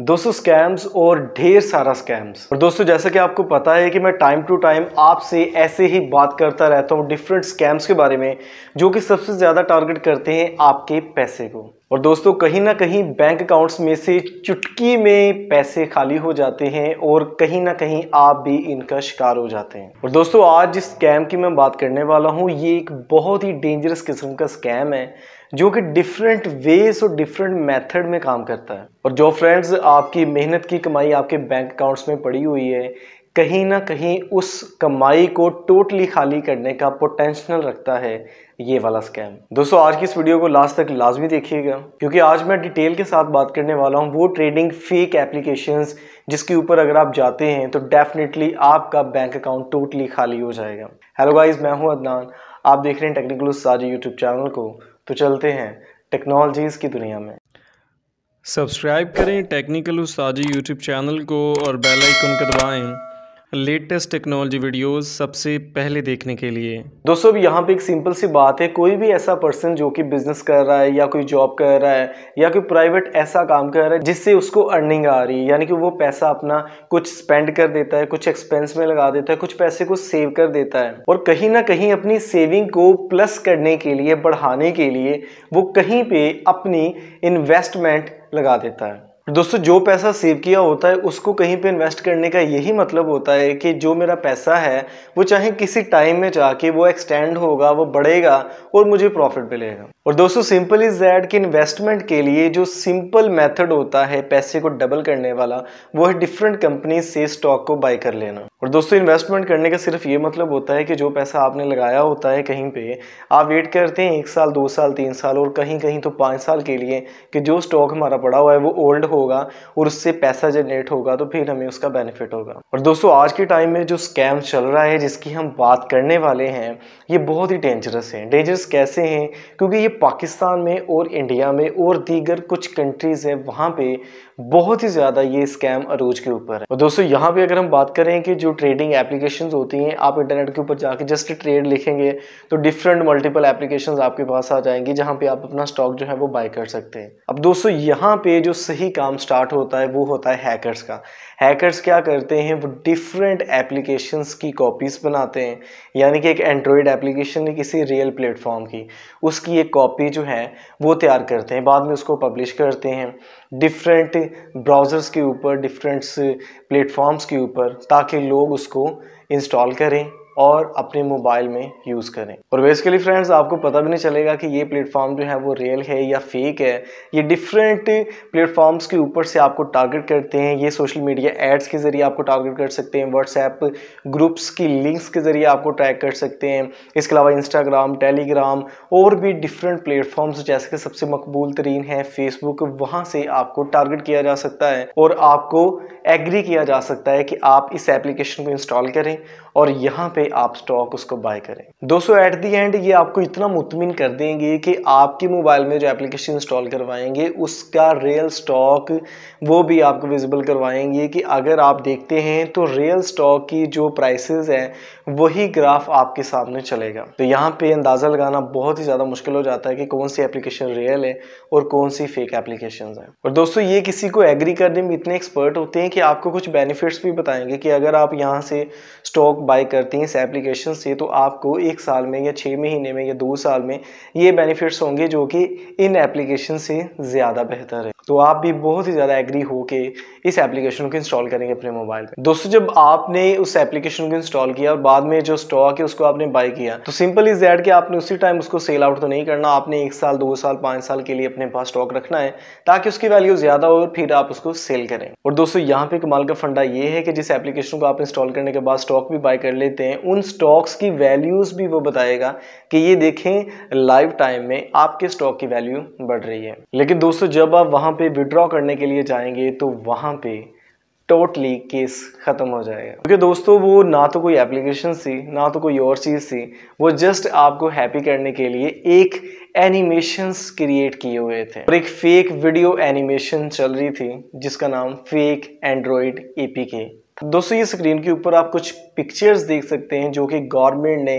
दोस्तों स्कैम्स और ढेर सारा स्कैम्स और दोस्तों जैसा कि आपको पता है कि मैं टाइम टू टाइम आपसे ऐसे ही बात करता रहता हूँ डिफरेंट स्कैम्स के बारे में जो कि सबसे ज़्यादा टारगेट करते हैं आपके पैसे को और दोस्तों कहीं ना कहीं बैंक अकाउंट्स में से चुटकी में पैसे खाली हो जाते हैं और कहीं ना कहीं आप भी इनका शिकार हो जाते हैं और दोस्तों आज जिस स्कैम की मैं बात करने वाला हूँ ये एक बहुत ही डेंजरस किस्म का स्कैम है जो कि डिफरेंट वेज और डिफरेंट मेथड में काम करता है और जो फ्रेंड्स आपकी मेहनत की कमाई आपके बैंक अकाउंट्स में पड़ी हुई है कहीं ना कहीं उस कमाई को टोटली खाली करने का पोटेंशनल रखता है ये वाला स्कैम दोस्तों आज की इस वीडियो को लास्ट तक लाजमी देखिएगा क्योंकि आज मैं डिटेल के साथ बात करने वाला हूँ वो ट्रेडिंग फेक एप्लीकेशंस जिसके ऊपर अगर आप जाते हैं तो डेफिनेटली आपका बैंक अकाउंट टोटली खाली हो जाएगा हेलो गाइज मैं हूँ अदनान आप देख रहे हैं टेक्निकल साजी यूट्यूब चैनल को तो चलते हैं टेक्नोलॉजीज़ की दुनिया में सब्सक्राइब करें टेक्निकल उस्ताजी यूट्यूब चैनल को और बेल आइकन दबाएं लेटेस्ट टेक्नोलॉजी वीडियोस सबसे पहले देखने के लिए दोस्तों अभी यहाँ पे एक सिंपल सी बात है कोई भी ऐसा पर्सन जो कि बिजनेस कर रहा है या कोई जॉब कर रहा है या कोई प्राइवेट ऐसा काम कर रहा है जिससे उसको अर्निंग आ रही है यानी कि वो पैसा अपना कुछ स्पेंड कर देता है कुछ एक्सपेंस में लगा देता है कुछ पैसे को सेव कर देता है और कहीं ना कहीं अपनी सेविंग को प्लस करने के लिए बढ़ाने के लिए वो कहीं पर अपनी इन्वेस्टमेंट लगा देता है दोस्तों जो पैसा सेव किया होता है उसको कहीं पे इन्वेस्ट करने का यही मतलब होता है कि जो मेरा पैसा है वो चाहे किसी टाइम में जाके वो एक्सटेंड होगा वो बढ़ेगा और मुझे प्रॉफिट मिलेगा और दोस्तों सिंपल इज दैट कि इन्वेस्टमेंट के लिए जो सिंपल मेथड होता है पैसे को डबल करने वाला वो है डिफरेंट कंपनी से स्टॉक को बाय कर लेना और दोस्तों इन्वेस्टमेंट करने का सिर्फ ये मतलब होता है कि जो पैसा आपने लगाया होता है कहीं पे आप वेट करते हैं एक साल दो साल तीन साल और कहीं कहीं तो पाँच साल के लिए कि जो स्टॉक हमारा पड़ा हुआ है वो ओल्ड होगा और उससे पैसा जनरेट होगा तो फिर हमें उसका बेनिफिट होगा और दोस्तों आज के टाइम में जो स्कैम चल रहा है जिसकी हम बात करने वाले हैं ये बहुत ही डेंजरस है डेंजरस कैसे हैं क्योंकि ये पाकिस्तान में और इंडिया में और दीगर कुछ कंट्रीज़ हैं वहाँ पर बहुत ही ज़्यादा ये स्कैम अरूज के ऊपर है और दोस्तों यहाँ पर अगर हम बात करें कि जो ट्रेडिंग एप्लीकेशन होती हैं आप इंटरनेट के ऊपर जाके जस्ट ट्रेड लिखेंगे तो डिफरेंट मल्टीपल एप्लीकेशन आपके पास आ जाएंगी जहाँ पे आप अपना स्टॉक जो है वो बाय कर सकते हैं अब दोस्तों यहाँ पे जो सही काम स्टार्ट होता है वो होता है हैकर्स का हैकर्स क्या करते हैं वो डिफरेंट एप्लीकेशंस की कॉपीज़ बनाते हैं यानी कि एक एंड्रॉयड एप्लीकेशन है किसी रियल प्लेटफॉर्म की उसकी एक कॉपी जो है वो तैयार करते हैं बाद में उसको पब्लिश करते हैं डिफरेंट ब्राउज़र्स के ऊपर डिफरेंट्स प्लेटफॉर्म्स के ऊपर ताकि लोग उसको इंस्टॉल करें और अपने मोबाइल में यूज़ करें और बेसिकली फ्रेंड्स आपको पता भी नहीं चलेगा कि ये प्लेटफॉर्म जो है वो रियल है या फेक है ये डिफरेंट प्लेटफॉर्म्स के ऊपर से आपको टारगेट करते हैं ये सोशल मीडिया एड्स के ज़रिए आपको टारगेट कर सकते हैं व्हाट्सएप ग्रुप्स की लिंक्स के ज़रिए आपको ट्रैक कर सकते हैं इसके अलावा इंस्टाग्राम टेलीग्राम और भी डिफरेंट प्लेटफॉर्म्स जैसे कि सबसे मकबूल तरीन है फेसबुक वहाँ से आपको टारगेट किया जा सकता है और आपको एग्री किया जा सकता है कि आप इस एप्लीकेशन को इंस्टॉल करें और यहाँ पर पे आप स्टॉक उसको बाय करें दोस्तों एट दी एंड ये आपको इतना मुतमिन कर देंगे कि आपके मोबाइल में जो एप्लीकेशन इंस्टॉल करवाएंगे उसका रियल स्टॉक वो भी आपको विजिबल करवाएंगे कि अगर आप देखते हैं तो रियल स्टॉक की जो प्राइसेस हैं वही ग्राफ आपके सामने चलेगा तो यहाँ पे अंदाज़ा लगाना बहुत ही ज़्यादा मुश्किल हो जाता है कि कौन सी एप्लीकेशन रियल है और कौन सी फेक एप्लीकेशन है और दोस्तों ये किसी को एग्री करने में इतने एक्सपर्ट होते हैं कि आपको कुछ बेनिफिट्स भी बताएंगे कि अगर आप यहाँ से स्टॉक बाई करते हैं इस एप्लीकेशन से तो आपको एक साल में या छः महीने में या दो साल में ये बेनिफिट्स होंगे जो कि इन एप्लीकेशन से ज़्यादा बेहतर है तो आप भी बहुत ही ज़्यादा एग्री हो के इस एप्लीकेशन को इंस्टॉल करेंगे अपने मोबाइल पे दोस्तों जब आपने उस एप्लीकेशन को इंस्टॉल किया और बाद में जो स्टॉक है उसको आपने बाय किया तो सिंपल इज दैट कि आपने उसी टाइम उसको सेल आउट तो नहीं करना आपने एक साल दो साल पाँच साल के लिए अपने पास स्टॉक रखना है ताकि उसकी वैल्यू ज़्यादा हो और फिर आप उसको सेल करें और दोस्तों यहाँ पे कमाल का फंडा ये है कि जिस एप्लीकेशन को आप इंस्टॉल करने के बाद स्टॉक भी बाय कर लेते हैं उन स्टॉक्स की वैल्यूज़ भी वो बताएगा कि ये देखें लाइफ टाइम में आपके स्टॉक की वैल्यू बढ़ रही है लेकिन दोस्तों जब आप वहाँ वहाँ पे विड्रॉ करने के लिए जाएंगे तो वहाँ पे टोटली केस ख़त्म हो जाएगा क्योंकि दोस्तों वो ना तो कोई एप्लीकेशन थी ना तो कोई और चीज़ थी वो जस्ट आपको हैप्पी करने के लिए एक एनिमेशंस क्रिएट किए हुए थे और एक फेक वीडियो एनिमेशन चल रही थी जिसका नाम फेक एंड्रॉयड ए दोस्तों ये स्क्रीन के ऊपर आप कुछ पिक्चर्स देख सकते हैं जो कि गवर्नमेंट ने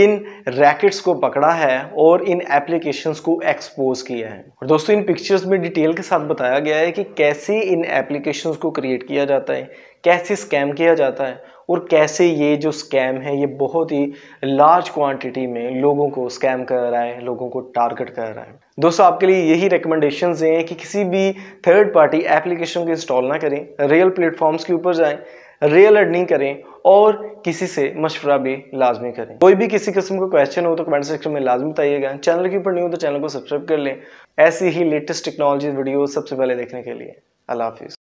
इन रैकेट्स को पकड़ा है और इन एप्लीकेशंस को एक्सपोज किया है और दोस्तों इन पिक्चर्स में डिटेल के साथ बताया गया है कि कैसे इन एप्लीकेशंस को क्रिएट किया जाता है कैसे स्कैम किया जाता है और कैसे ये जो स्कैम है ये बहुत ही लार्ज क्वांटिटी में लोगों को स्कैम कर रहा है लोगों को टारगेट कर रहा है दोस्तों आपके लिए यही रिकमेंडेशन हैं कि किसी भी थर्ड पार्टी एप्लीकेशन को इंस्टॉल ना करें रियल प्लेटफॉर्म्स के ऊपर जाएँ रियल अर्निंग करें और किसी से मशवरा भी लाजमी करें कोई भी किसी किस्म का क्वेश्चन हो तो कमेंट सेक्शन में लाजमी बताइएगा चैनल के ऊपर नहीं हो तो चैनल को सब्सक्राइब कर लें ऐसी ही लेटेस्ट टेक्नोलॉजी वीडियो सबसे पहले देखने के लिए अल्लाह हाफिज़